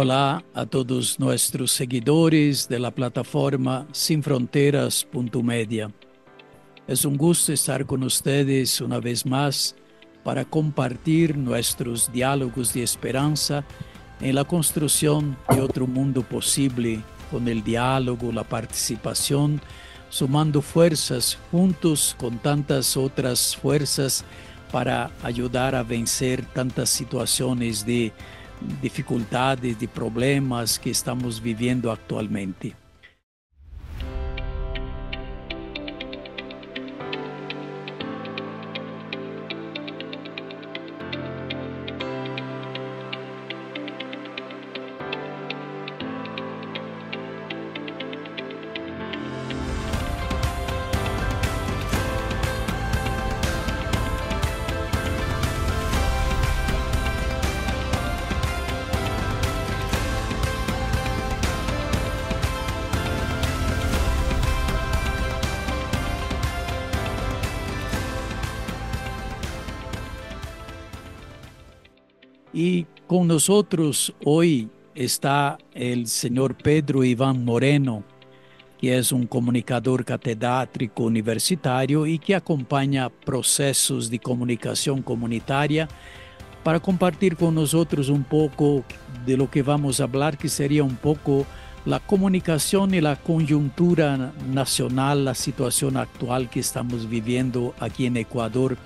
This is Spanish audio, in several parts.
Hola a todos nuestros seguidores de la plataforma sinfronteras.media. Es un gusto estar con ustedes una vez más para compartir nuestros diálogos de esperanza en la construcción de otro mundo posible con el diálogo, la participación, sumando fuerzas juntos con tantas otras fuerzas para ayudar a vencer tantas situaciones de dificuldades, de problemas que estamos vivendo atualmente. nosotros hoy está el señor Pedro Iván Moreno, que es un comunicador catedrático universitario y que acompaña procesos de comunicación comunitaria para compartir con nosotros un poco de lo que vamos a hablar, que sería un poco la comunicación y la coyuntura nacional, la situación actual que estamos viviendo aquí en Ecuador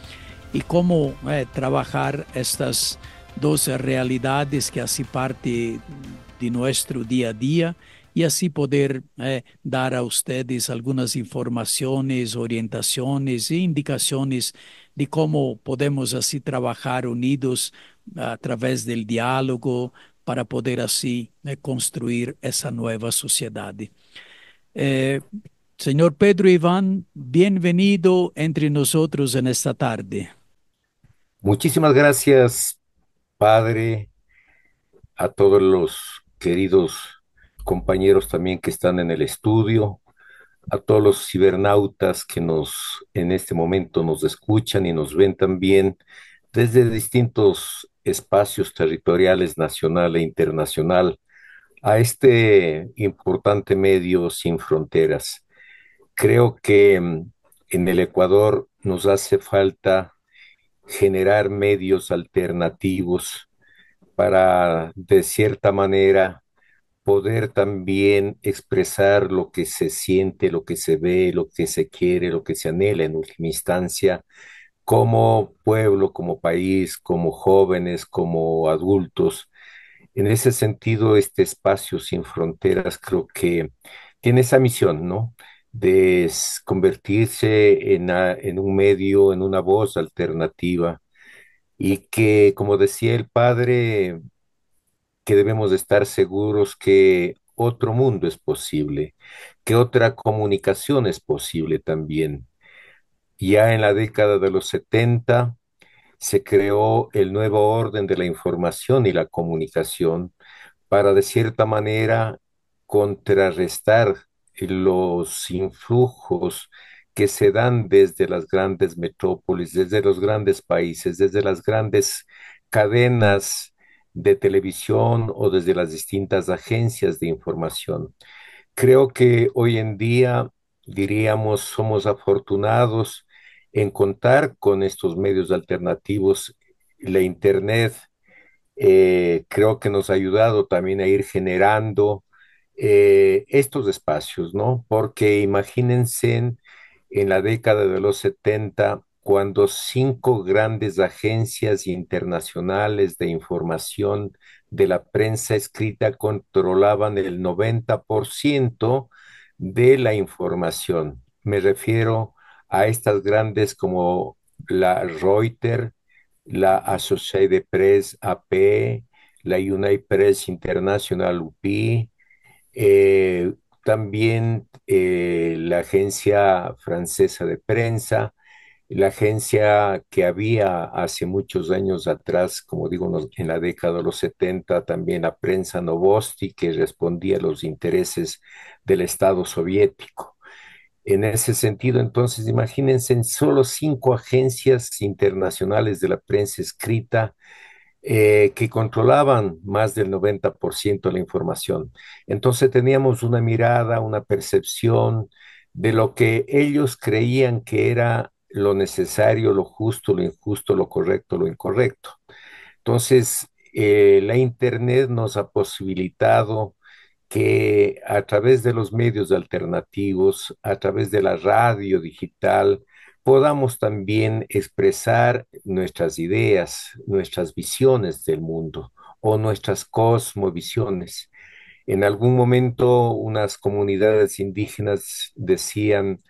y cómo eh, trabajar estas dos realidades que así parte de nuestro día a día y así poder eh, dar a ustedes algunas informaciones, orientaciones e indicaciones de cómo podemos así trabajar unidos a través del diálogo para poder así eh, construir esa nueva sociedad. Eh, señor Pedro Iván, bienvenido entre nosotros en esta tarde. Muchísimas gracias, padre, a todos los queridos compañeros también que están en el estudio, a todos los cibernautas que nos en este momento nos escuchan y nos ven también desde distintos espacios territoriales nacional e internacional a este importante medio sin fronteras. Creo que mm, en el Ecuador nos hace falta generar medios alternativos para, de cierta manera, poder también expresar lo que se siente, lo que se ve, lo que se quiere, lo que se anhela en última instancia, como pueblo, como país, como jóvenes, como adultos. En ese sentido, este espacio sin fronteras creo que tiene esa misión, ¿no? de convertirse en, un medio, en una voz alternativa y que, como decía el padre, que debemos estar seguros que otro mundo es posible, que otra comunicación es posible también. Ya en la década de los 70 se creó el nuevo orden de la información y la comunicación para de cierta manera contrarrestar los influjos que se dan desde las grandes metrópolis, desde los grandes países, desde las grandes cadenas de televisión o desde las distintas agencias de información. Creo que hoy en día, diríamos, somos afortunados en contar con estos medios alternativos. La Internet eh, creo que nos ha ayudado también a ir generando eh, estos espacios, ¿no? Porque imagínense en, la década de los 70, cuando cinco grandes agencias internacionales de información de la prensa escrita controlaban el 90% de la información. Me refiero a estas grandes como la Reuters, la Associated Press AP, e, la United Press International UPI. Eh, también eh, la agencia francesa de prensa, la agencia que había hace muchos años atrás, como digo, en la década de los 70, también la prensa Novosti, que respondía a los intereses del Estado soviético. En ese sentido, entonces, imagínense, en solo cinco agencias internacionales de la prensa escrita, eh, que controlaban más del 90% de la información. Entonces teníamos una mirada, una percepción de lo que ellos creían que era lo necesario, lo justo, lo injusto, lo correcto, lo incorrecto. Entonces, eh, la Internet nos ha posibilitado que a través de los medios alternativos, a través de la radio digital, podamos también expresar nuestras ideas, nuestras visiones del mundo o nuestras cosmovisiones. En algún momento unas comunidades indígenas decían,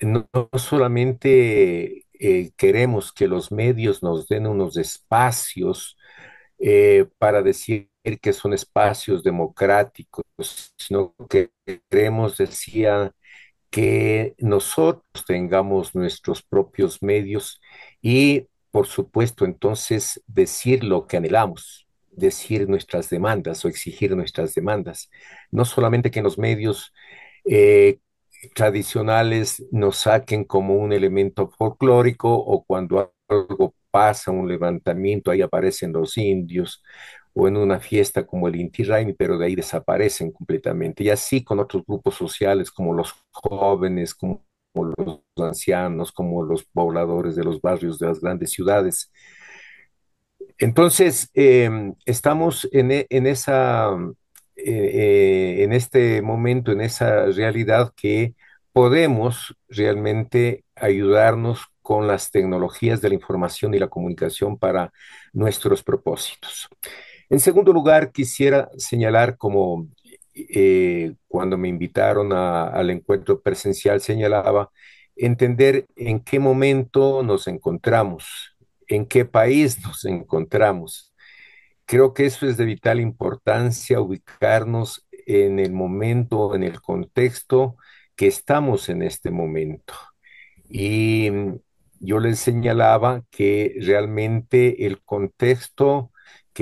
no, solamente eh, queremos que los medios nos den unos espacios eh, para decir que son espacios democráticos, sino que queremos, decía, que nosotros tengamos nuestros propios medios y, por supuesto, entonces decir lo que anhelamos, decir nuestras demandas o exigir nuestras demandas. No solamente que los medios eh, tradicionales nos saquen como un elemento folclórico o cuando algo pasa, un levantamiento, ahí aparecen los indios o en una fiesta como el Inti Raymi, pero de ahí desaparecen completamente. Y así con otros grupos sociales como los jóvenes, como, los ancianos, como los pobladores de los barrios de las grandes ciudades. Entonces, em, estamos en, e, esa, eh, eh, en este momento, en esa realidad que podemos realmente ayudarnos con las tecnologías de la información y la comunicación para nuestros propósitos. En segundo lugar, quisiera señalar como eh, cuando me invitaron al encuentro presencial señalaba, entender en qué momento nos encontramos, en qué país nos encontramos. Creo que eso es de vital importancia, ubicarnos en el momento, en el contexto que estamos en este momento. Y mm, yo les señalaba que realmente el contexto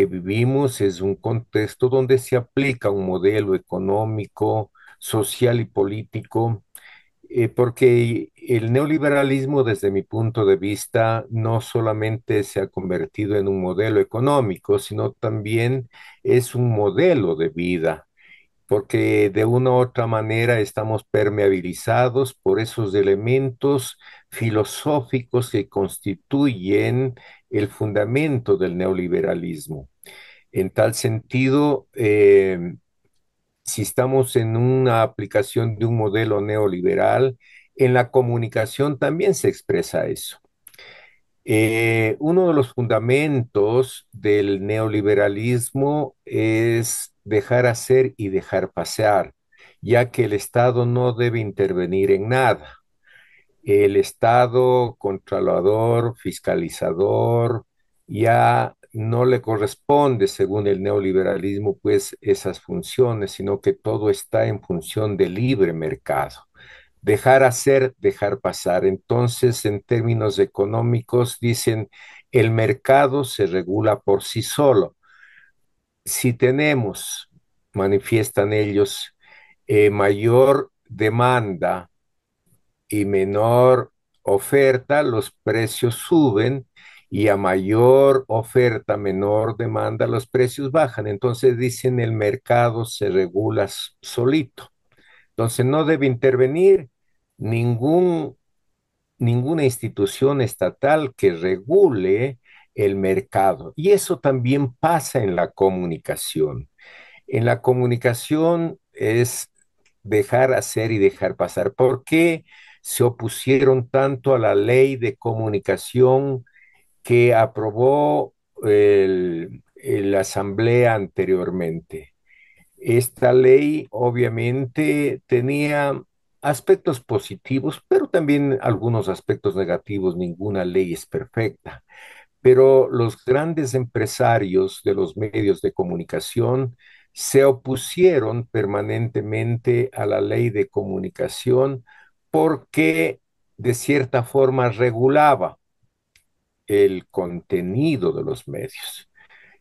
vivimos es un contexto donde se aplica un modelo económico, social y político, eh, porque el neoliberalismo desde mi punto de vista no solamente se ha convertido en un modelo económico, sino también es un modelo de vida, porque de una u otra manera estamos permeabilizados por esos elementos filosóficos que constituyen el fundamento del neoliberalismo. En tal sentido, em, si estamos en una aplicación de un modelo neoliberal, en la comunicación también se expresa eso. Eh, uno de los fundamentos del neoliberalismo es dejar hacer y dejar pasear, ya que el Estado no debe intervenir en nada el Estado, controlador, fiscalizador, ya no le corresponde, según el neoliberalismo, pues esas funciones, sino que todo está en función del libre mercado. Dejar hacer, dejar pasar. Entonces, en términos económicos, dicen, el mercado se regula por sí solo. Si tenemos, manifiestan ellos, eh, mayor demanda y menor oferta, los precios suben y a mayor oferta, menor demanda, los precios bajan. Entonces dicen el mercado se regula solito. Entonces no debe intervenir ningún, ninguna institución estatal que regule el mercado. Y eso también pasa en la comunicación. En la comunicación es dejar hacer y dejar pasar. ¿Por qué? se opusieron tanto a la ley de comunicación que aprobó la asamblea anteriormente. Esta ley obviamente tenía aspectos positivos, pero también algunos aspectos negativos. Ninguna ley es perfecta. Pero los grandes empresarios de los medios de comunicación se opusieron permanentemente a la ley de comunicación porque de cierta forma regulaba el contenido de los medios.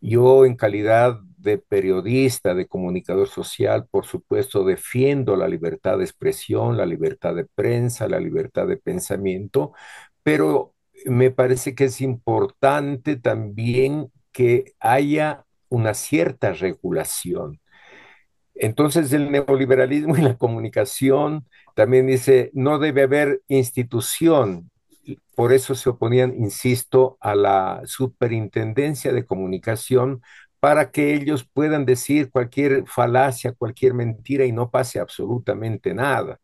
Yo en calidad de periodista, de comunicador social, por supuesto, defiendo la libertad de expresión, la libertad de prensa, la libertad de pensamiento, pero me parece que es importante también que haya una cierta regulación. Entonces el neoliberalismo y la comunicación también dice, no debe haber institución. Por eso se oponían, insisto, a la superintendencia de comunicación para que ellos puedan decir cualquier falacia, cualquier mentira y no pase absolutamente nada.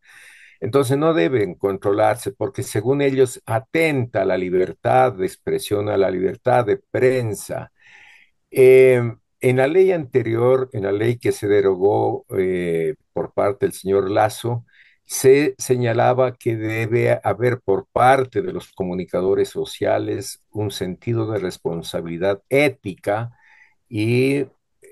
Entonces no deben controlarse porque según ellos atenta a la libertad de expresión, a la libertad de prensa. Em, en la ley anterior, en la ley que se derogó eh, por parte del señor Lazo, se señalaba que debe haber por parte de los comunicadores sociales un sentido de responsabilidad ética y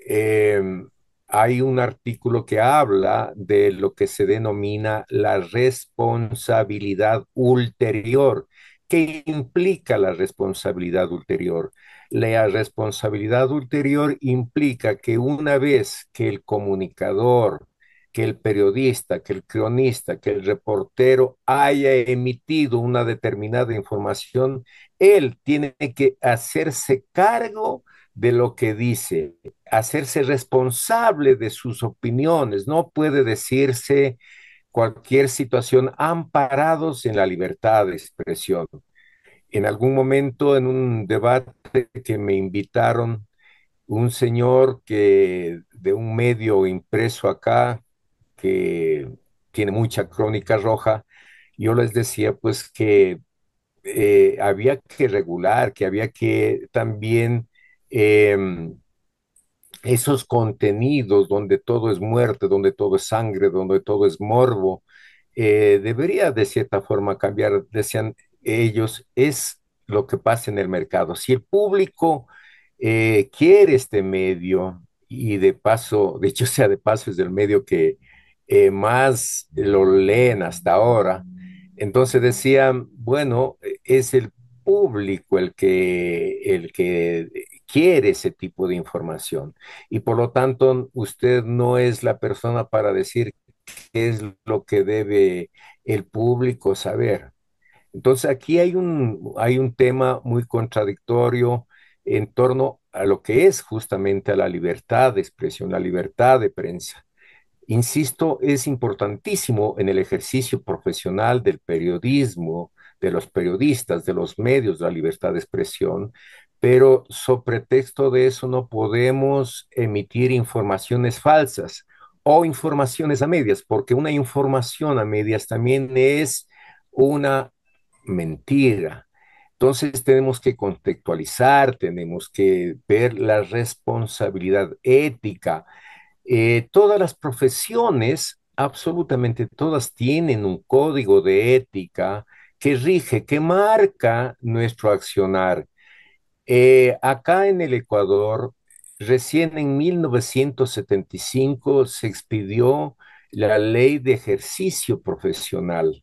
em, hay un artículo que habla de lo que se denomina la responsabilidad ulterior. ¿Qué implica la responsabilidad ulterior? La responsabilidad ulterior implica que una vez que el comunicador que el periodista, que el cronista, que el reportero haya emitido una determinada información, él tiene que hacerse cargo de lo que dice, hacerse responsable de sus opiniones. No puede decirse cualquier situación amparados en la libertad de expresión. En algún momento, en un debate que me invitaron, un señor que de un medio impreso acá que tiene mucha crónica roja, yo les decía pues que eh, había que regular, que había que también em, esos contenidos donde todo es muerte, donde todo es sangre, donde todo es morbo, eh, debería de cierta forma cambiar, decían ellos, es lo que pasa en el mercado. Si el público eh, quiere este medio y de paso, de hecho sea de paso, es el medio que eh, más lo leen hasta ahora. Entonces decían, bueno, es el público el que, el que quiere ese tipo de información y por lo tanto usted no es la persona para decir qué es lo que debe el público saber. Entonces aquí hay un, hay un tema muy contradictorio en torno a lo que es justamente a la libertad de expresión, la libertad de prensa insisto, es importantísimo en el ejercicio profesional del periodismo, de los periodistas, de los medios, de la libertad de expresión, pero sobre pretexto de eso no podemos emitir informaciones falsas o informaciones a medias, porque una información a medias también es una mentira. Entonces tenemos que contextualizar, tenemos que ver la responsabilidad ética, eh, todas las profesiones, absolutamente todas, tienen un código de ética que rige, que marca nuestro accionar. Eh, acá en el Ecuador, recién en 1975 se expidió la ley de ejercicio profesional,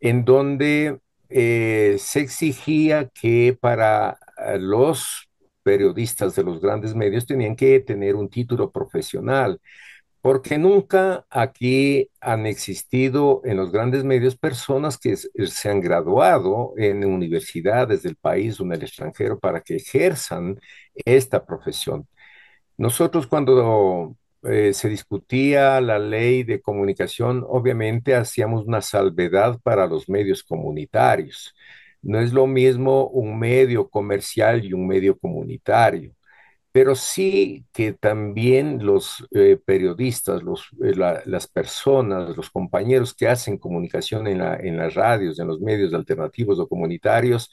en donde eh, se exigía que para los periodistas de los grandes medios tenían que tener un título profesional, porque nunca aquí han existido en los grandes medios personas que eh, se han graduado en universidades del país o en el extranjero para que ejerzan esta profesión. Nosotros cuando eh, se discutía la ley de comunicación, obviamente hacíamos una salvedad para los medios comunitarios no es lo mismo un medio comercial y un medio comunitario, pero sí que también los eh, periodistas, eh, las personas, los compañeros que hacen comunicación en, las radios, en los medios alternativos o comunitarios,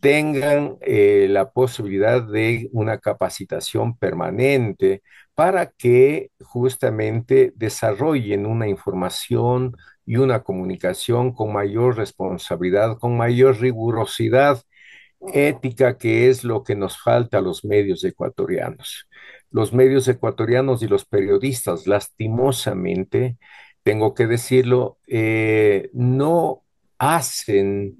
tengan eh, la posibilidad de una capacitación permanente para que justamente desarrollen una información y una comunicación con mayor responsabilidad, con mayor rigurosidad ética, que es lo que nos falta a los medios ecuatorianos. Los medios ecuatorianos y los periodistas, lastimosamente, tengo que decirlo, eh, no hacen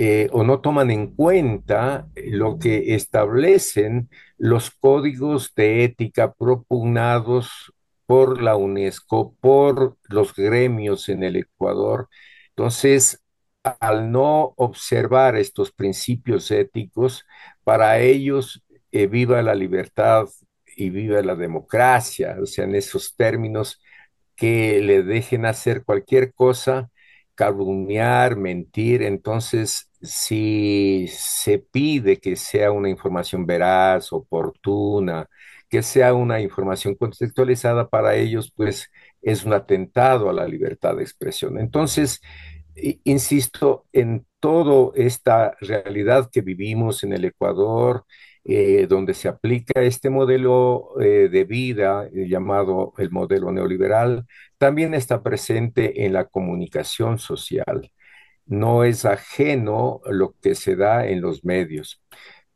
eh, o no toman en cuenta lo que establecen los códigos de ética propugnados por la UNESCO, por los gremios en el Ecuador. Entonces, al no observar estos principios éticos, para ellos eh, viva la libertad y viva la democracia, o sea, en esos términos que le dejen hacer cualquier cosa, calumniar, mentir. Entonces, si se pide que sea una información veraz, oportuna, que sea una información contextualizada para ellos, pues es un atentado a la libertad de expresión. Entonces, insisto, en toda esta realidad que vivimos en el Ecuador, eh, donde se aplica este modelo eh, de vida eh, llamado el modelo neoliberal, también está presente en la comunicación social. No es ajeno lo que se da en los medios.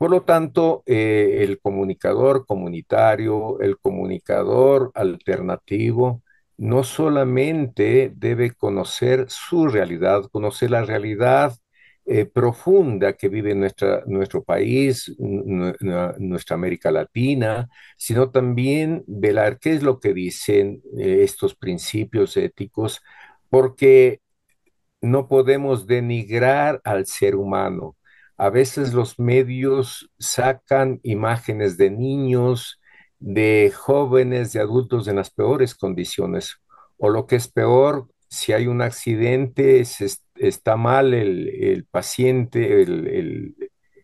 Por lo tanto, eh, el comunicador comunitario, el comunicador alternativo, no solamente debe conocer su realidad, conocer la realidad eh, profunda que vive nuestra, nuestro país, nuestra América Latina, sino también velar qué es lo que dicen eh, estos principios éticos, porque no podemos denigrar al ser humano. A veces los medios sacan imágenes de niños, de jóvenes, de adultos en las peores condiciones. O lo que es peor, si hay un accidente, está mal el, paciente,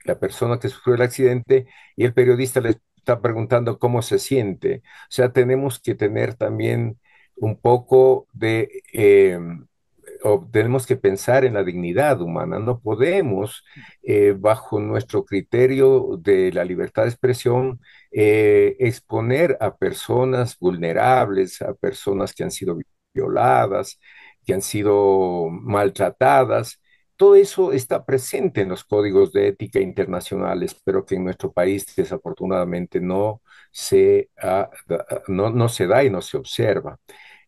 la persona que sufrió el accidente, y el periodista le está preguntando cómo se siente. O sea, tenemos que tener también un poco de eh, tenemos que pensar en la dignidad humana. No podemos, eh, bajo nuestro criterio de la libertad de expresión, eh, exponer a personas vulnerables, a personas que han sido violadas, que han sido maltratadas. Todo eso está presente en los códigos de ética internacionales, pero que en nuestro país desafortunadamente no se, no se da y no se observa.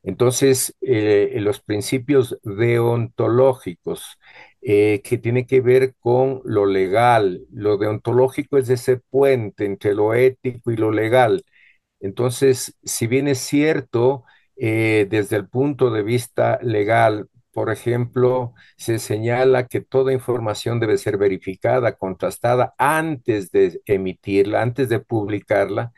Entonces, eh, los principios deontológicos eh, que tienen que ver con lo legal, lo deontológico es ese puente entre lo ético y lo legal. Entonces, si bien es cierto, eh, desde el punto de vista legal, por ejemplo, se señala que toda información debe ser verificada, contrastada antes de emitirla, antes de publicarla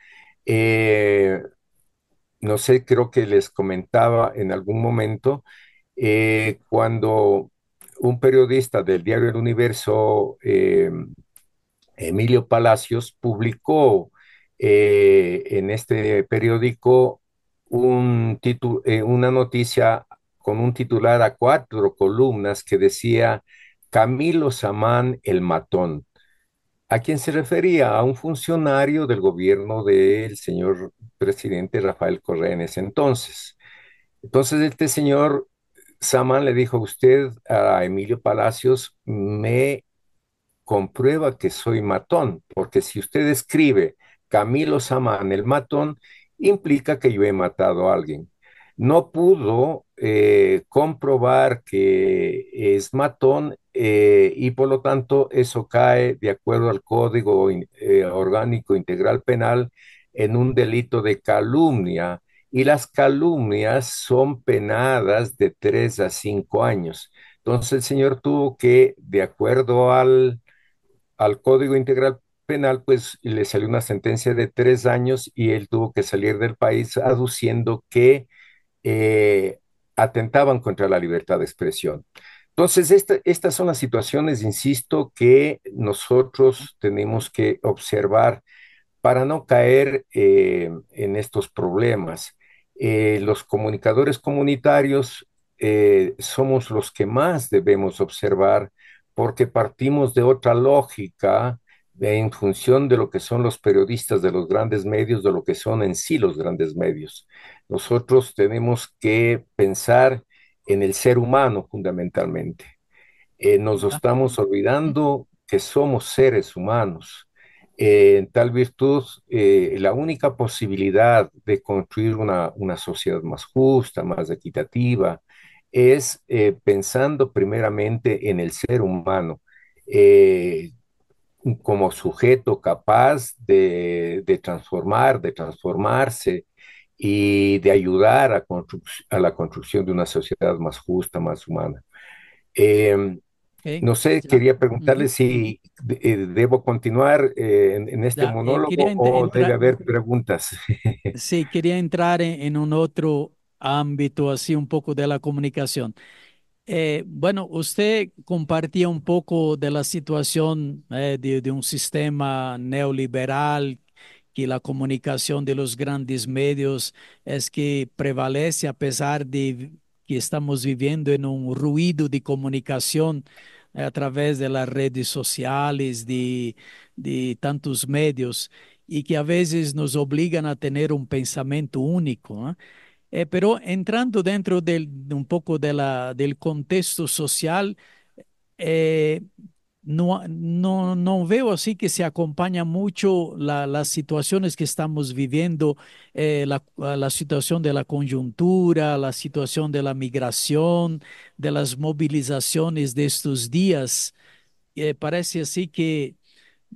no sé, creo que les comentaba en algún momento, eh, cuando un periodista del diario El Universo, eh, Emilio Palacios, publicó eh, en este periódico un una noticia con un titular a cuatro columnas que decía Camilo Samán el Matón a quien se refería a un funcionario del gobierno del señor presidente Rafael Correa en ese entonces. Entonces este señor Saman le dijo a usted, a Emilio Palacios, me comprueba que soy matón, porque si usted escribe Camilo Saman el matón, implica que yo he matado a alguien. No pudo eh, comprobar que es matón eh, y por lo tanto eso cae de acuerdo al Código eh, Orgánico Integral Penal en un delito de calumnia y las calumnias son penadas de tres a cinco años. Entonces el señor tuvo que, de acuerdo al, Código Integral Penal, pues le salió una sentencia de tres años y él tuvo que salir del país aduciendo que eh, atentaban contra la libertad de expresión. Entonces, estas son las situaciones, insisto, que nosotros tenemos que observar para no caer eh, en estos problemas. Eh, los comunicadores comunitarios eh, somos los que más debemos observar porque partimos de otra lógica en función de lo que son los periodistas de los grandes medios, de lo que son en sí los grandes medios. Nosotros tenemos que pensar en el ser humano fundamentalmente. Eh, nos estamos olvidando que somos seres humanos. en eh, tal virtud, eh, la única posibilidad de construir una, sociedad más justa, más equitativa, es pensando primeramente en el ser humano como sujeto capaz de, de transformar, de transformarse, y de ayudar a, a, la construcción de una sociedad más justa, más humana. Em, no sé, quería preguntarle si eh, debo continuar eh, en, este eh, monólogo o debe haber preguntas. sí, quería entrar en, un otro ámbito así un poco de la comunicación. bueno, usted compartía un poco de la situación de, de un sistema neoliberal que la comunicación de los grandes medios es que prevalece a pesar de que estamos viviendo en un ruido de comunicación a través de las redes sociales, de, tantos medios, y que a veces nos obligan a tener un pensamiento único. Eh, pero entrando dentro un poco de del contexto social, eh, no, no, veo así que se acompaña mucho las situaciones que estamos viviendo, eh, la, situación de la conjuntura, la situación de la migración, de las movilizaciones de estos días. Eh, parece así que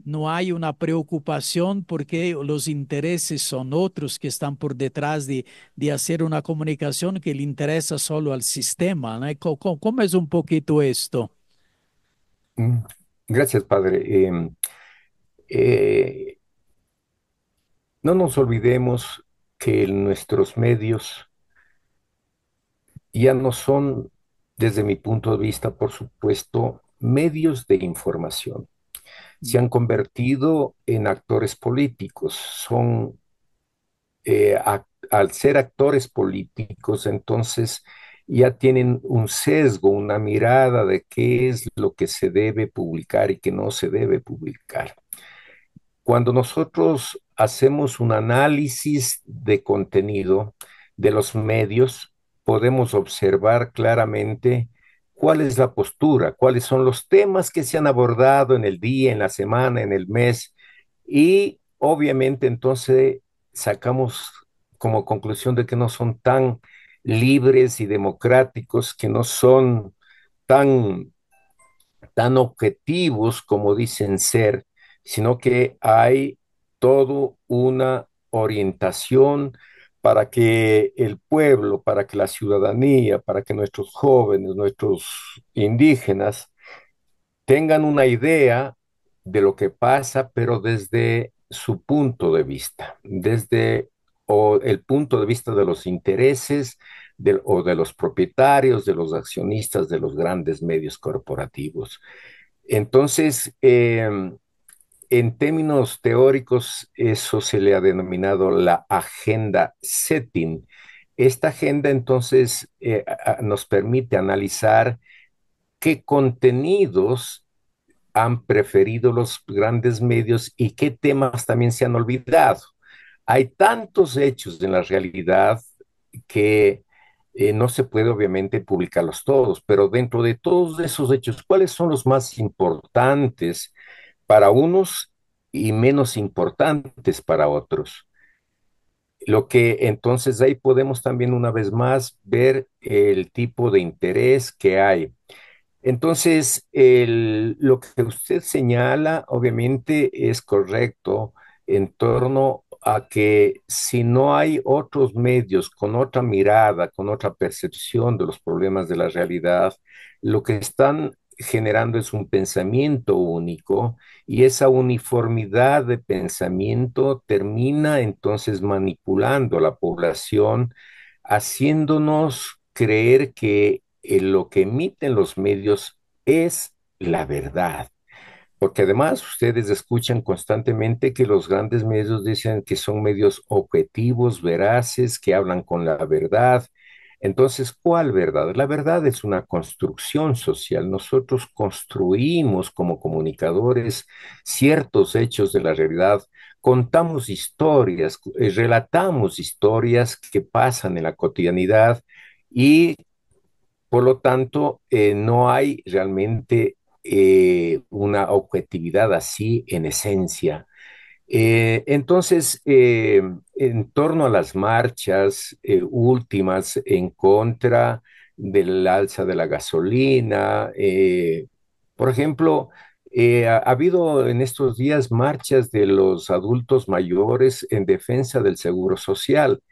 no hay una preocupación porque los intereses son otros que están por detrás de, hacer una comunicación que le interesa solo al sistema. ¿Cómo es un poquito esto? Mm, gracias, Padre. Em, eh, no nos olvidemos que nuestros medios ya no son, desde mi punto de vista, por supuesto, medios de información. Se han convertido en actores políticos. Son, eh, al ser actores políticos, entonces ya tienen un sesgo, una mirada de qué es lo que se debe publicar y qué no se debe publicar. Cuando nosotros hacemos un análisis de contenido de los medios, podemos observar claramente cuál es la postura, cuáles son los temas que se han abordado en el día, en la semana, en el mes. Y obviamente entonces sacamos como conclusión de que no son tan libres y democráticos que no son tan, tan objetivos como dicen ser, sino que hay toda una orientación para que el pueblo, para que la ciudadanía, para que nuestros jóvenes, nuestros indígenas tengan una idea de lo que pasa, pero desde su punto de vista, desde o el punto de vista de los intereses o de los propietarios, de los accionistas de los grandes medios corporativos. Entonces, em, en términos teóricos, eso se le ha denominado la agenda setting. Esta agenda entonces eh, nos permite analizar qué contenidos han preferido los grandes medios y qué temas también se han olvidado. Hay tantos hechos en la realidad que eh, no se puede obviamente publicarlos todos, pero dentro de todos esos hechos, ¿cuáles son los más importantes para unos y menos importantes para otros? Lo que entonces ahí podemos también una vez más ver el tipo de interés que hay. Entonces, lo que usted señala obviamente es correcto en torno a que si no hay otros medios con otra mirada, con otra percepción de los problemas de la realidad, lo que están generando es un pensamiento único y esa uniformidad de pensamiento termina entonces manipulando a la población, haciéndonos creer que eh, lo que emiten los medios es la verdad. Porque además ustedes escuchan constantemente que los grandes medios dicen que son medios objetivos, veraces, que hablan con la verdad. Entonces, ¿cuál verdad? La verdad es una construcción social. Nosotros construimos como comunicadores ciertos hechos de la realidad, contamos historias, eh, relatamos historias que pasan en la cotidianidad y, por lo tanto, eh, no hay realmente eh, una objetividad así en esencia. Eh, entonces, eh, en torno a las marchas últimas en contra del alza de la gasolina, por ejemplo, ha, ha habido en estos días marchas de los adultos mayores en defensa del seguro social,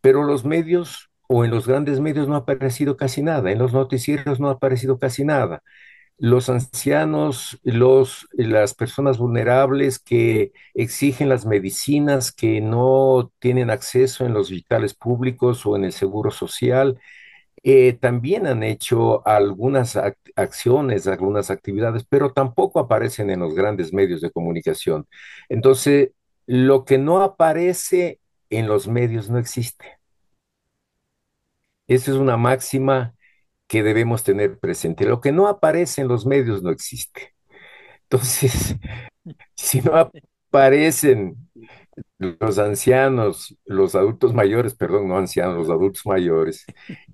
pero los medios o en los grandes medios no ha aparecido casi nada, en los noticieros no ha aparecido casi nada los ancianos, los, las personas vulnerables que exigen las medicinas que no tienen acceso en los vitales públicos o en el seguro social, eh, también han hecho algunas acciones, algunas actividades, pero tampoco aparecen en los grandes medios de comunicación. Entonces, lo que no aparece en los medios no existe. Esa es una máxima que debemos tener presente. Lo que no aparece en los medios no existe. Entonces, si no aparecen los ancianos, los adultos mayores, perdón, no ancianos, los adultos mayores,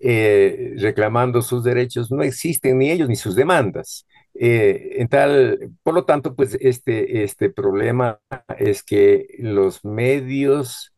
eh, reclamando sus derechos, no existen ni ellos ni sus demandas. Eh, en tal, por lo tanto, pues este, este problema es que los medios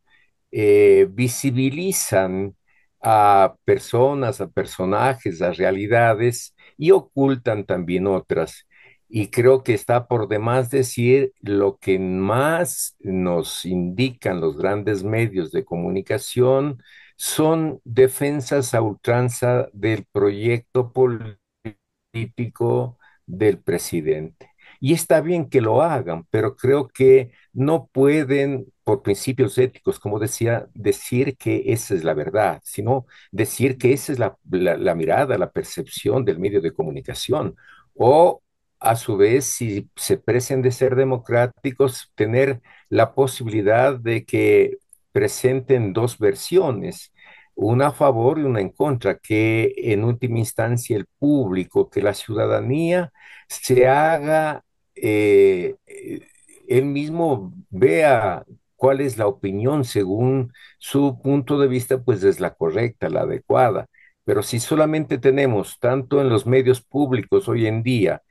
eh, visibilizan a personas, a personajes, a realidades y ocultan también otras. Y creo que está por demás decir lo que más nos indican los grandes medios de comunicación son defensas a ultranza del proyecto político del presidente. Y está bien que lo hagan, pero creo que no pueden por principios éticos, como decía, decir que esa es la verdad, sino decir que esa es la, mirada, la percepción del medio de comunicación. O a su vez, si se presen de ser democráticos, tener la posibilidad de que presenten dos versiones, una a favor y una en contra, que en última instancia el público, que la ciudadanía se haga, eh, eh él mismo vea cuál es la opinión según su punto de vista, pues es la correcta, la adecuada. Pero si solamente tenemos, tanto en los medios públicos hoy en día,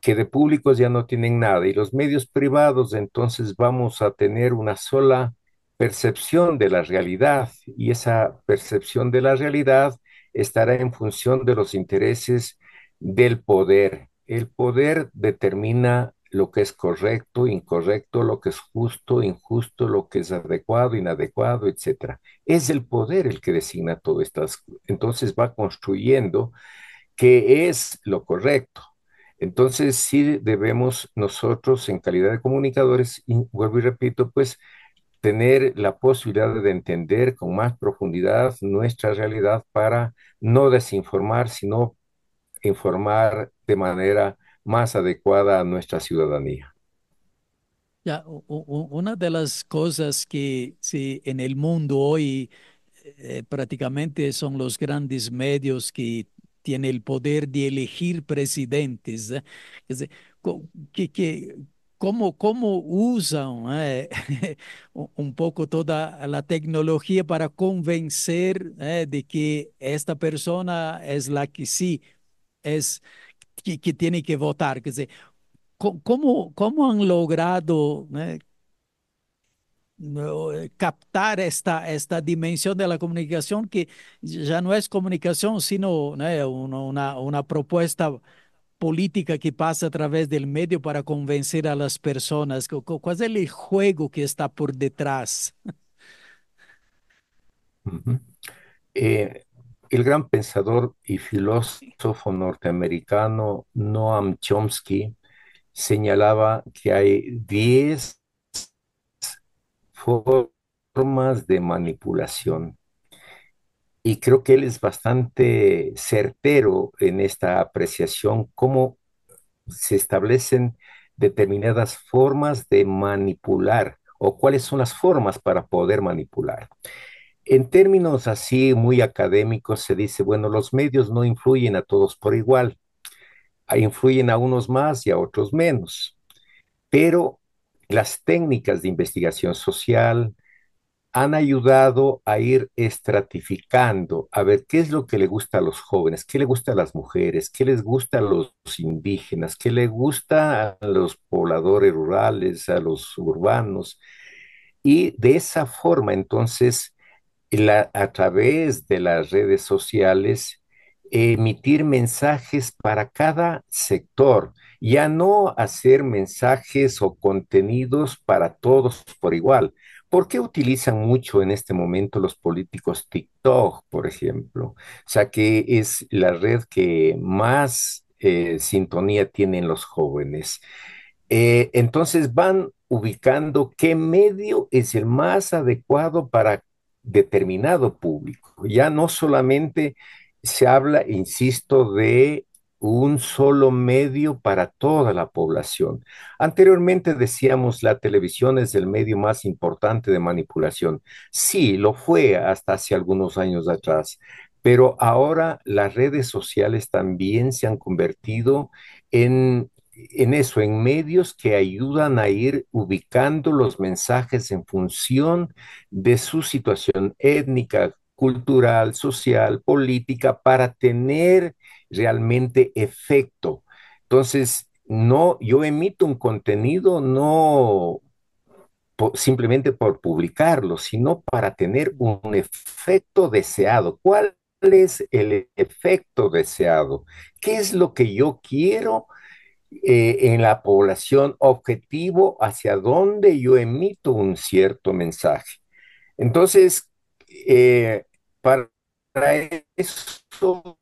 que de públicos ya no tienen nada, y los medios privados, entonces vamos a tener una sola percepción de la realidad, y esa percepción de la realidad estará en función de los intereses del poder. El poder determina lo que es correcto, incorrecto, lo que es justo, injusto, lo que es adecuado, inadecuado, etc. Es el poder el que designa todo esto. Entonces va construyendo qué es lo correcto. Entonces sí debemos nosotros en calidad de comunicadores, y vuelvo y repito, pues tener la posibilidad de entender con más profundidad nuestra realidad para no desinformar, sino informar de manera más adecuada a nuestra ciudadanía. Ya, una de las cosas que sí, en el mundo hoy eh, prácticamente son los grandes medios que tienen el poder de elegir presidentes. ¿eh? que, que, cómo, cómo usan eh, un poco toda la tecnología para convencer de que esta persona es la que sí es que, que tiene que votar. ¿cómo ¿Cómo cómo han logrado eh, eh, captar esta, esta dimensión de la comunicación que ya no es comunicación, sino eh, una, una propuesta política que pasa a través del medio para convencer a las personas? ¿Cuál es el juego que está por detrás? el gran pensador y filósofo norteamericano Noam Chomsky señalaba que hay 10 formas de manipulación. Y creo que él es bastante certero en esta apreciación, cómo se establecen determinadas formas de manipular o cuáles son las formas para poder manipular. En términos así muy académicos se dice, bueno, los medios no influyen a todos por igual, ah, influyen a unos más y a otros menos, pero las técnicas de investigación social han ayudado a ir estratificando, a ver qué es lo que le gusta a los jóvenes, qué le gusta a las mujeres, qué les gusta a los indígenas, qué le gusta a los pobladores rurales, a los urbanos. Y de esa forma, entonces, a través de las redes sociales emitir mensajes para cada sector, ya no hacer mensajes o contenidos para todos por igual. ¿Por qué utilizan mucho en este momento los políticos TikTok, por ejemplo? O sea, que es la red que más eh, sintonía tienen los jóvenes. Eh, entonces van ubicando qué medio es el más adecuado para determinado público. Ya no solamente se habla, insisto, de un solo medio para toda la población. Anteriormente decíamos la televisión es el medio más importante de manipulación. Sí, lo fue hasta hace algunos años atrás, pero ahora las redes sociales también se han convertido en en eso, en medios que ayudan a ir ubicando los mensajes en función de su situación étnica, cultural, social, política, para tener realmente efecto. Entonces, no, yo emito un contenido no simplemente por publicarlo, sino para tener un efecto deseado. ¿Cuál es el efecto deseado? ¿Qué es lo que yo quiero? Eh, en la población objetivo hacia dónde yo emito un cierto mensaje. Entonces, eh, para eso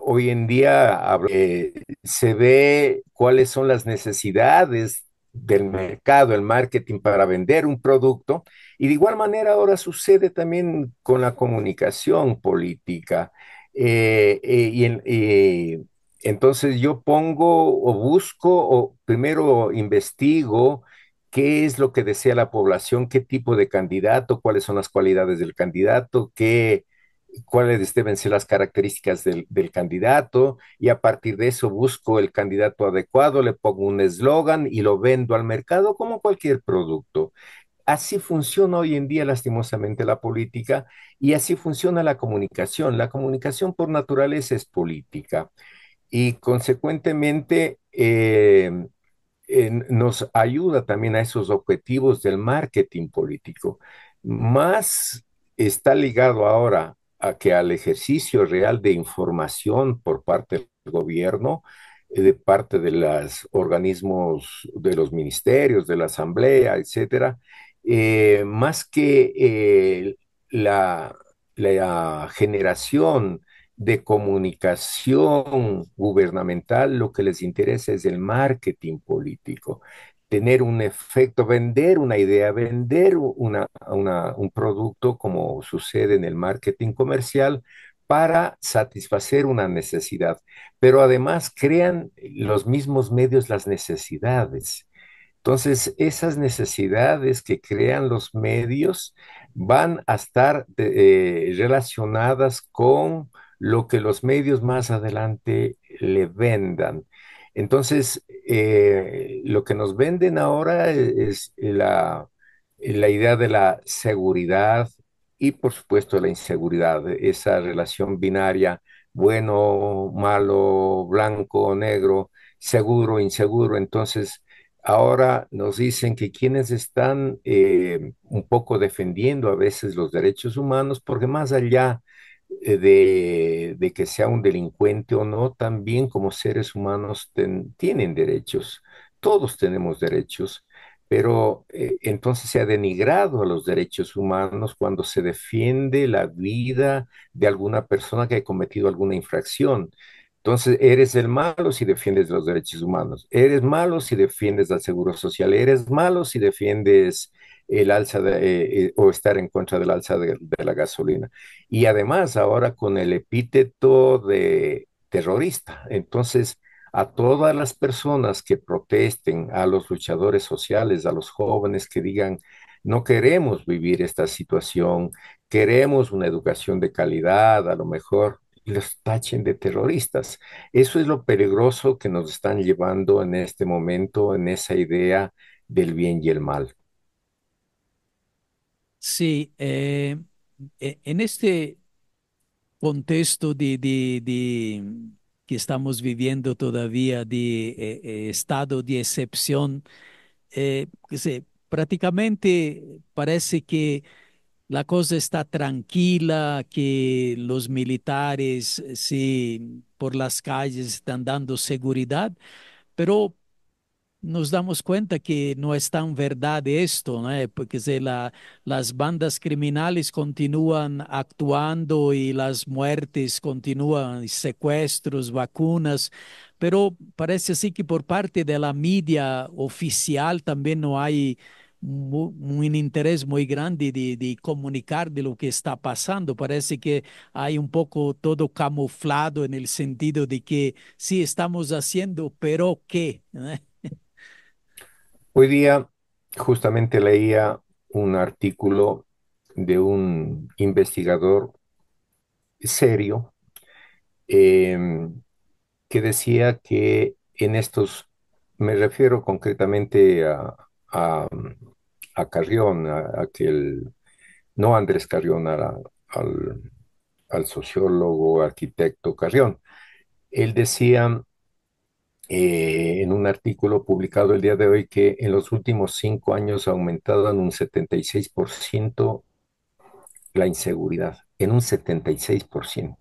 hoy en día eh, se ve cuáles son las necesidades del mercado, el marketing para vender un producto. Y de igual manera ahora sucede también con la comunicación política. y, en, entonces yo pongo o busco o primero investigo qué es lo que desea la población, qué tipo de candidato, cuáles son las cualidades del candidato, qué, cuáles deben ser las características del, del, candidato y a partir de eso busco el candidato adecuado, le pongo un eslogan y lo vendo al mercado como cualquier producto. Así funciona hoy en día lastimosamente la política y así funciona la comunicación. La comunicación por naturaleza es política y consecuentemente eh, nos ayuda también a esos objetivos del marketing político. Más está ligado ahora a que al ejercicio real de información por parte del gobierno, eh, de parte de los organismos, de los ministerios, de la asamblea, etcétera, eh, más que la, generación de comunicación gubernamental, lo que les interesa es el marketing político, tener un efecto, vender una idea, vender un producto como sucede en el marketing comercial para satisfacer una necesidad. Pero además crean los mismos medios las necesidades. Entonces, esas necesidades que crean los medios van a estar eh, relacionadas con lo que los medios más adelante le vendan. Entonces, eh, lo que nos venden ahora e-, es, la, idea de la seguridad y, por supuesto, la inseguridad, esa relación binaria, bueno, malo, blanco, negro, seguro, inseguro. Entonces, ahora nos dicen que quienes están eh, un poco defendiendo a veces los derechos humanos, porque más allá eh, de, que sea un delincuente o no, también como seres humanos tienen derechos, todos tenemos derechos, pero eh, entonces se ha denigrado a los derechos humanos cuando se defiende la vida de alguna persona que ha cometido alguna infracción. Entonces, eres el malo si defiendes los derechos humanos, eres malo si defiendes al seguro social, eres malo si defiendes el alza de, eh, eh, o estar en contra del alza de, de, la gasolina. Y además ahora con el epíteto de terrorista. Entonces, a todas las personas que protesten, a los luchadores sociales, a los jóvenes que digan, no queremos vivir esta situación, queremos una educación de calidad, a lo mejor los tachen de terroristas. Eso es lo peligroso que nos están llevando en este momento, en esa idea del bien y el mal. Sí, eh, e-, en este contexto de, que estamos viviendo todavía de eh, eh, estado de excepción, prácticamente parece que la cosa está tranquila, que los militares por las calles están dando seguridad, pero nos damos cuenta que no es tan verdad esto, ¿no? Eh, porque las bandas criminales continúan actuando y las muertes continúan, secuestros, vacunas, pero parece así que por parte de la media oficial también no hay un interés muy grande de, comunicar de lo que está pasando. Parece que hay un poco todo camuflado en el sentido de que sí estamos haciendo, pero ¿qué? Hoy día justamente leía un artículo de un investigador serio em, que decía que en estos, me refiero concretamente a, Carrión, a, aquel, no Andrés Carrión, al, al sociólogo, arquitecto Carrión. Él decía eh, en un artículo publicado el día de hoy que en los últimos cinco años ha aumentado en un 76% la inseguridad, en un 76%.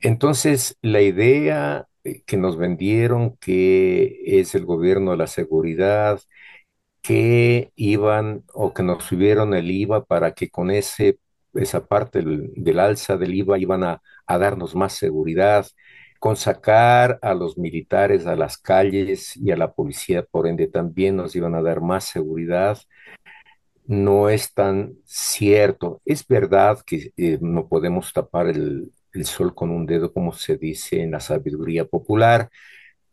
Entonces, la idea eh, que nos vendieron que es el gobierno de la seguridad, que iban o que nos subieron el IVA para que con ese, esa parte del, alza del IVA iban a darnos más seguridad, con sacar a los militares a las calles y a la policía, por ende también nos iban a dar más seguridad, no es tan cierto. Es verdad que eh, no podemos tapar el, sol con un dedo, como se dice en la sabiduría popular,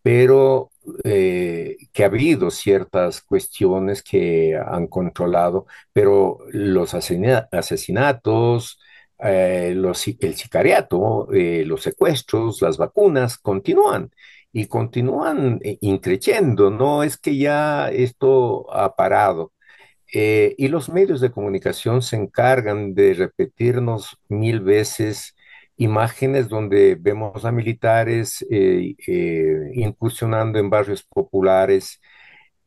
pero eh, que ha habido ciertas cuestiones que han controlado, pero los asesinatos, eh, el sicariato, eh, los secuestros, las vacunas continúan y continúan eh, increciendo, no es que ya esto ha parado. y los medios de comunicación se encargan de repetirnos mil veces imágenes donde vemos a militares incursionando en barrios populares,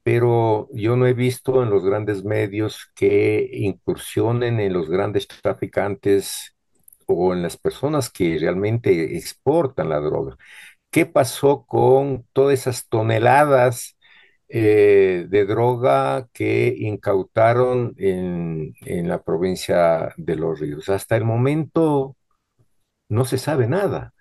pero yo no he visto en los grandes medios que incursionen en los grandes traficantes o en las personas que realmente exportan la droga. ¿Qué pasó con todas esas toneladas eh, de droga que incautaron en, la provincia de Los Ríos? Hasta el momento no se sabe nada.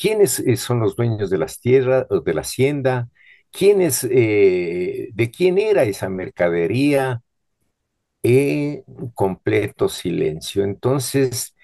¿Quiénes eh, son los dueños de las tierras, de la hacienda? quién es, eh, de quién era esa mercadería, eh, completo silencio. Entonces,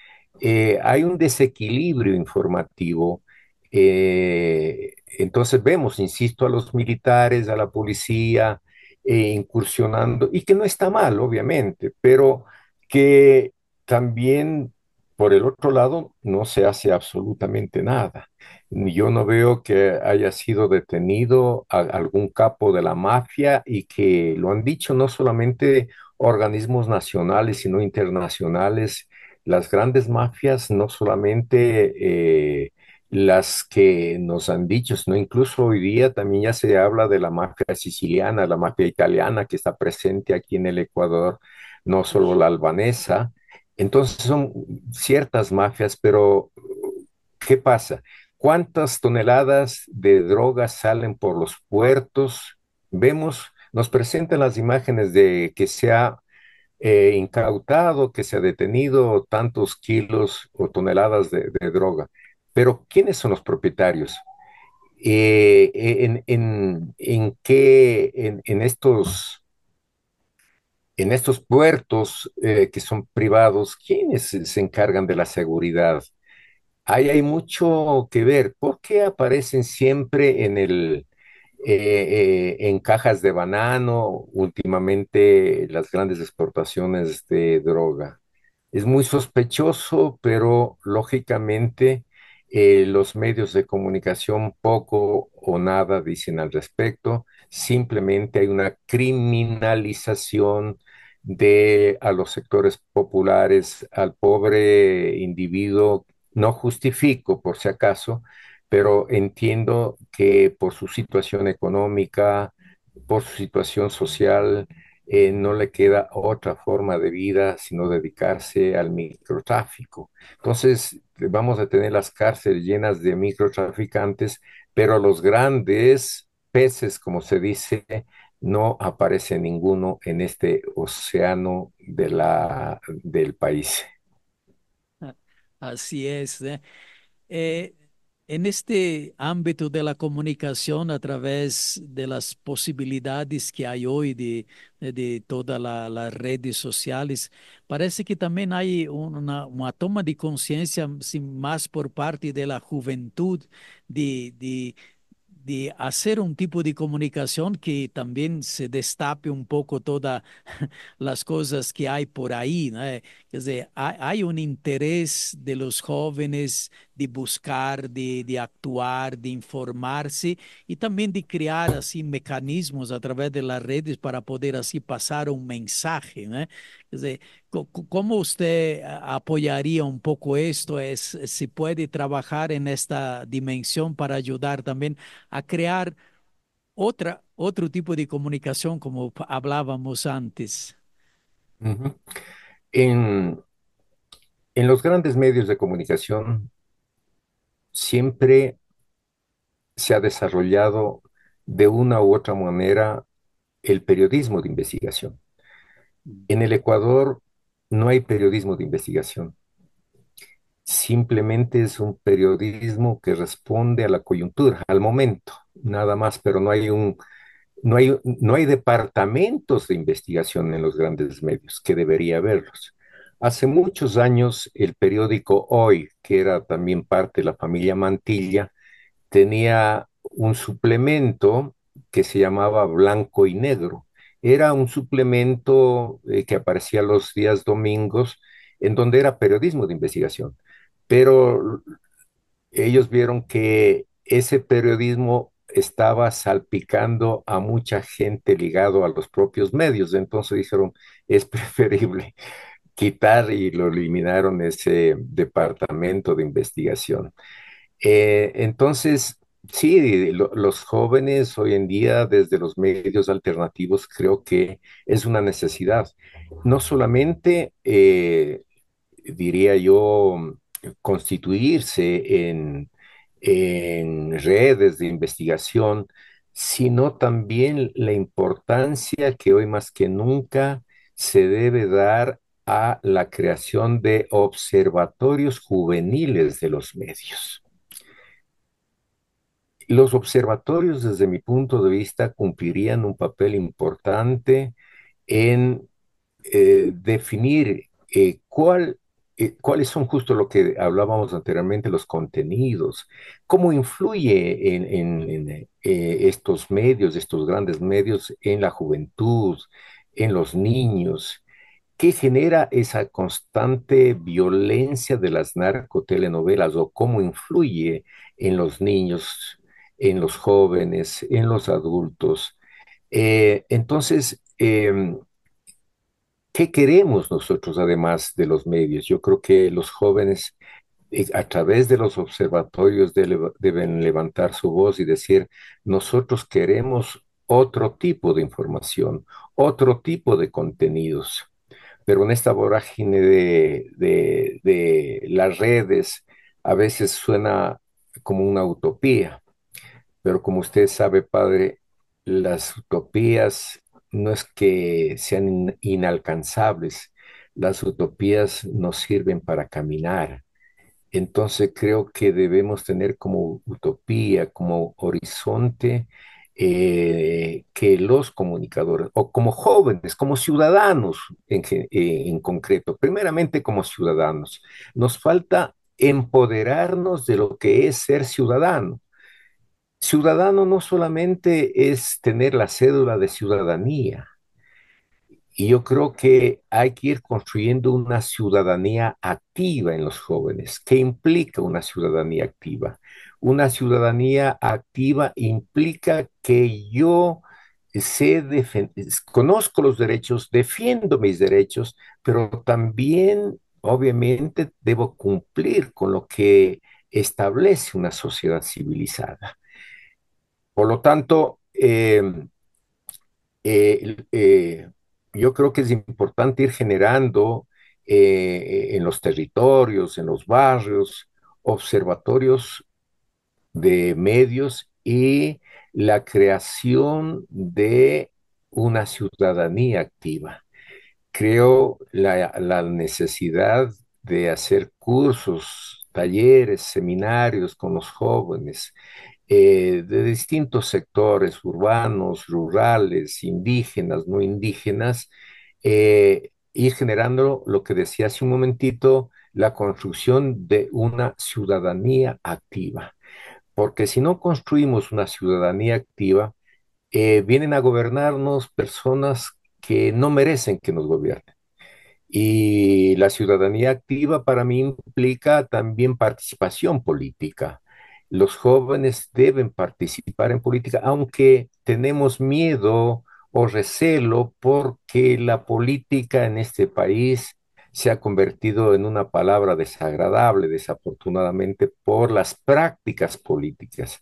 eh, hay un desequilibrio informativo. Eh, entonces vemos, insisto, a los militares, a la policía, incursionando, y que no está mal, obviamente, pero que también, por el otro lado, no se hace absolutamente nada. Yo no veo que haya sido detenido algún capo de la mafia y que lo han dicho no solamente organismos nacionales, sino internacionales. Las grandes mafias, no solamente eh, las que nos han dicho, sino incluso hoy día también ya se habla de la mafia siciliana, la mafia italiana que está presente aquí en el Ecuador, no solo la albanesa. Entonces son ciertas mafias, pero ¿qué pasa? cuántas toneladas de droga salen por los puertos. Vemos, nos presentan las imágenes de que se ha eh, incautado, que se ha detenido tantos kilos o toneladas de, droga. Pero ¿quiénes son los propietarios? Eh, en, qué en, estos en estos puertos eh, que son privados, ¿quiénes se encargan de la seguridad? Ahí hay mucho que ver. ¿Por qué aparecen siempre en el eh, eh, en cajas de banano últimamente las grandes exportaciones de droga? Es muy sospechoso, pero lógicamente eh, los medios de comunicación poco o nada dicen al respecto. Simplemente hay una criminalización de a los sectores populares, al pobre individuo no justifico, por si acaso, pero entiendo que por su situación económica, por su situación social, eh, no le queda otra forma de vida sino dedicarse al microtráfico. Entonces, vamos a tener las cárceles llenas de microtraficantes, pero los grandes peces, como se dice, no aparece ninguno en este océano de la, del país. Así es. ¿eh? Eh, en este ámbito de la comunicación, a través de las posibilidades que hay hoy de, eh, de todas las redes sociales, parece que también hay una, una toma de conciencia mm, más por parte de la juventud de, de de hacer un tipo de comunicación que también se destape un poco todas las cosas que hay por ahí. ¿no? decir, hay, un interés de los jóvenes de buscar, de, actuar, de informarse y también de crear así mecanismos a través de las redes para poder así pasar un mensaje. ¿no? ¿Cómo usted ah, apoyaría un poco esto? Es si puede trabajar en esta dimensión para ayudar también a crear otra, otro tipo de comunicación como hablábamos antes. en, en los grandes medios de comunicación siempre se ha desarrollado de una u otra manera el periodismo de investigación. Mm. En el Ecuador no hay periodismo de investigación. Simplemente es un periodismo que responde a la coyuntura, al momento, nada más, pero no hay un, no hay, no hay departamentos de investigación en los grandes medios, que debería haberlos. Hace muchos años, el periódico Hoy, que era también parte de la familia Mantilla, tenía un suplemento que se llamaba Blanco y Negro era un suplemento eh, que aparecía los días domingos, en donde era periodismo de investigación. Pero ellos vieron que ese periodismo estaba salpicando a mucha gente ligado a los propios medios. Entonces dijeron, es preferible quitar y lo eliminaron ese departamento de investigación. Eh, entonces, Sí, los jóvenes hoy en día, desde los medios alternativos, creo que es una necesidad. No solamente, eh, diría yo, constituirse en redes de investigación, sino también la importancia que hoy más que nunca se debe dar a la creación de observatorios juveniles de los medios los observatorios, desde mi punto de vista, cumplirían un papel importante en eh, definir eh, cuál, eh, cuáles son justo lo que hablábamos anteriormente, los contenidos, cómo influye en, en estos medios, estos grandes medios, en la juventud, en los niños, qué genera esa constante violencia de las narcotelenovelas o cómo influye en los niños en los jóvenes, en los adultos. Eh, entonces, em, ¿qué queremos nosotros además de los medios? Yo creo que los jóvenes eh, a través de los observatorios deben levantar su voz y decir, nosotros queremos otro tipo de información, otro tipo de contenidos. Pero en esta vorágine de las redes a veces suena como una utopía. Pero como usted sabe, padre, las utopías no es que sean inalcanzables, las utopías nos sirven para caminar. Entonces creo que debemos tener como utopía, como horizonte, eh, que los comunicadores o como jóvenes, como ciudadanos en, eh, en concreto, primeramente como ciudadanos, nos falta empoderarnos de lo que es ser ciudadano. Ciudadano no solamente es tener la cédula de ciudadanía, y yo creo que hay que ir construyendo una ciudadanía activa en los jóvenes. que implica una ciudadanía activa? Una ciudadanía activa implica que yo sé conozco los derechos, defiendo mis derechos, pero también, obviamente, debo cumplir con lo que establece una sociedad civilizada. Por lo tanto, eh, eh, eh, yo creo que es importante ir generando en los territorios, en los barrios, observatorios de medios y la creación de una ciudadanía activa. Creo la necesidad de hacer cursos, talleres, seminarios con los jóvenes, eh, de distintos sectores urbanos, rurales, indígenas, no indígenas, y eh, generando lo que decía hace un momentito, la construcción de una ciudadanía activa. Porque si no construimos una ciudadanía activa, eh, vienen a gobernarnos personas que no merecen que nos gobiernen. Y la ciudadanía activa para mí implica también participación política, los jóvenes deben participar en política, aunque tenemos miedo o recelo porque la política en este país se ha convertido en una palabra desagradable, desafortunadamente, por las prácticas políticas.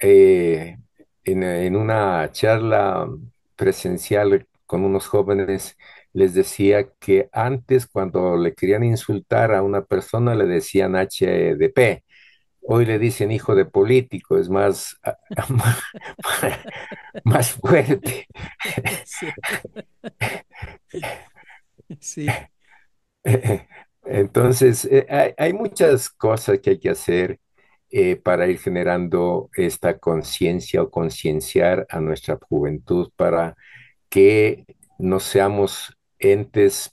Eh, en, una charla presencial con unos jóvenes les decía que antes cuando le querían insultar a una persona le decían HDP, e Hoy le dicen hijo de político, es más, más, fuerte. Sí. Entonces, eh, hay, muchas cosas que hay que hacer eh, para ir generando esta conciencia o concienciar a nuestra juventud para que no seamos entes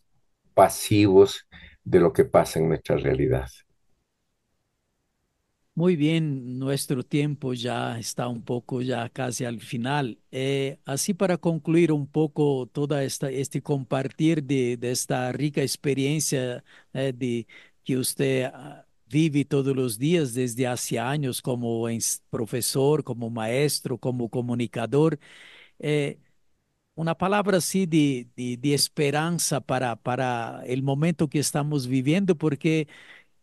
pasivos de lo que pasa en nuestra realidad. Muy bien, nuestro tiempo ya está un poco, ya casi al final. Eh, así para concluir un poco toda esta este compartir de, esta rica experiencia eh, de que usted ah, vive todos los días desde hace años como profesor, como maestro, como comunicador. Eh, una palabra así de, de, de, esperanza para, para el momento que estamos viviendo, porque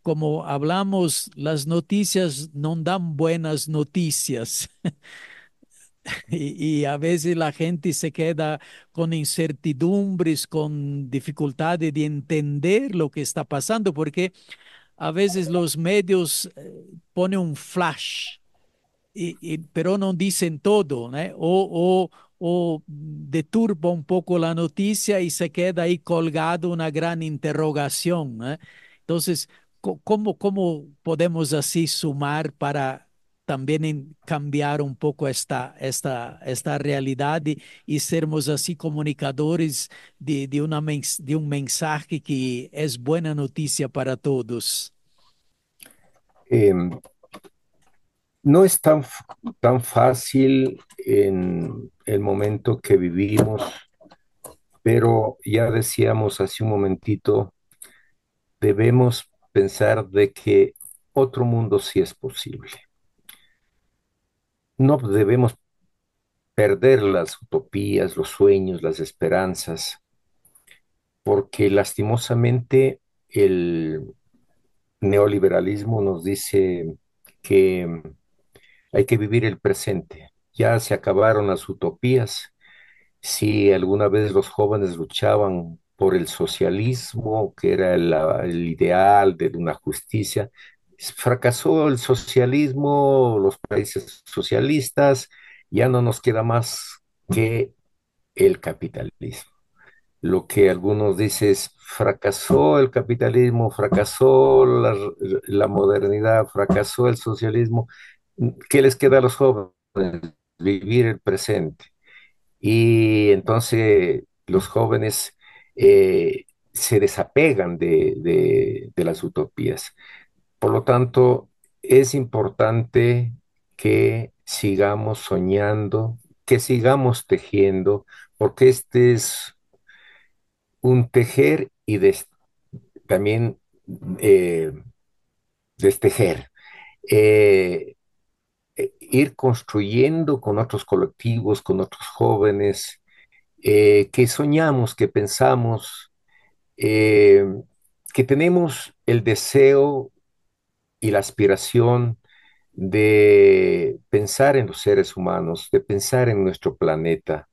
como hablamos, las noticias no dan buenas noticias. y, a veces la gente se queda con incertidumbres, con dificultades de entender lo que está pasando, porque a veces los medios eh, ponen un flash, y, pero no dicen todo, ¿eh? o, o, un poco la noticia y se queda ahí colgado una gran interrogación. ¿eh? Entonces, ¿Cómo, podemos así sumar para también cambiar un poco esta, esta, esta realidad y, sermos así comunicadores de, de, una, de un mensaje que es buena noticia para todos? Em, no es tan, tan fácil en el momento que vivimos, pero ya decíamos hace un momentito, debemos pensar de que otro mundo sí es posible. No debemos perder las utopías, los sueños, las esperanzas, porque lastimosamente el neoliberalismo nos dice que hay que vivir el presente. Ya se acabaron las utopías. Si alguna vez los jóvenes luchaban por el socialismo, que era el, ideal de una justicia. Fracasó el socialismo, los países socialistas, ya no nos queda más que el capitalismo. Lo que algunos dicen es, fracasó el capitalismo, fracasó la, la, modernidad, fracasó el socialismo. ¿Qué les queda a los jóvenes? Vivir el presente. Y entonces los jóvenes eh, se desapegan de, las utopías. Por lo tanto, es importante que sigamos soñando, que sigamos tejiendo, porque este es un tejer y también eh, destejer. Eh, ir construyendo con otros colectivos, con otros jóvenes, eh, que soñamos, que pensamos, eh, que tenemos el deseo y la aspiración de pensar en los seres humanos, de pensar en nuestro planeta.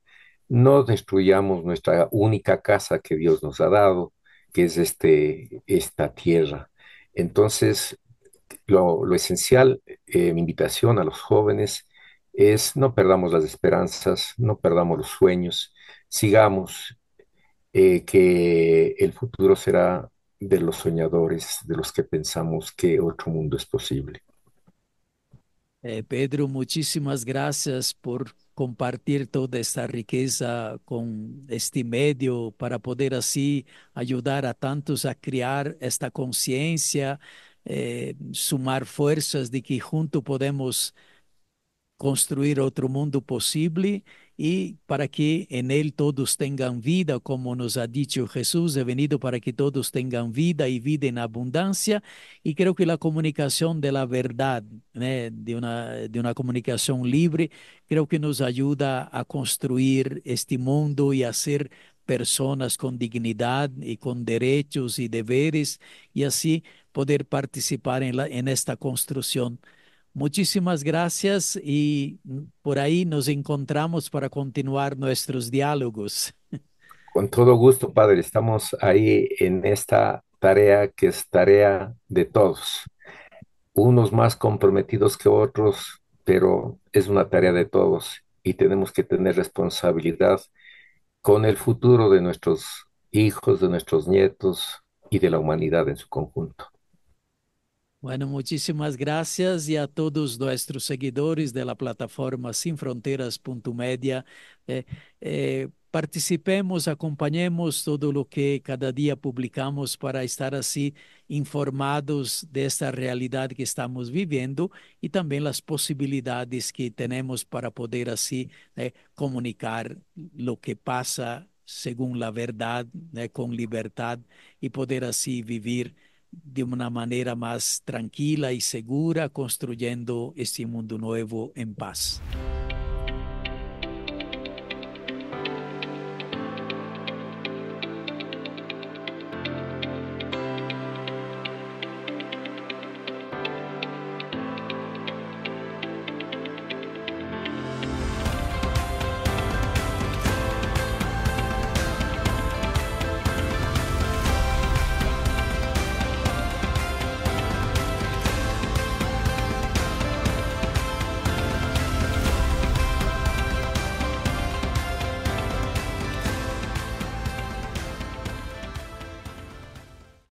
No destruyamos nuestra única casa que Dios nos ha dado, que es este, esta tierra. Entonces, lo, esencial, eh, mi invitación a los jóvenes es no perdamos las esperanzas, no perdamos los sueños, sigamos, eh, que el futuro será de los soñadores, de los que pensamos que otro mundo es posible. Eh, Pedro, muchísimas gracias por compartir toda esta riqueza con este medio para poder así ayudar a tantos a crear esta conciencia, eh, sumar fuerzas de que juntos podemos construir otro mundo posible y para que en Él todos tengan vida, como nos ha dicho Jesús, he venido para que todos tengan vida y vida en abundancia. Y creo que la comunicación de la verdad, eh, de, una, comunicación libre, creo que nos ayuda a construir este mundo y a ser personas con dignidad y con derechos y deberes y así poder participar en, la, en esta construcción Muchísimas gracias y por ahí nos encontramos para continuar nuestros diálogos. Con todo gusto, Padre. Estamos ahí en esta tarea que es tarea de todos. Unos más comprometidos que otros, pero es una tarea de todos y tenemos que tener responsabilidad con el futuro de nuestros hijos, de nuestros nietos y de la humanidad en su conjunto. Bueno, muchísimas gracias y a todos nuestros seguidores de la plataforma sinfronteras.media. Eh, eh, participemos, acompañemos todo lo que cada día publicamos para estar así informados de esta realidad que estamos viviendo y también las posibilidades que tenemos para poder así eh, comunicar lo que pasa según la verdad, eh, con libertad y poder así vivir de una manera más tranquila y segura, construyendo este mundo nuevo en paz.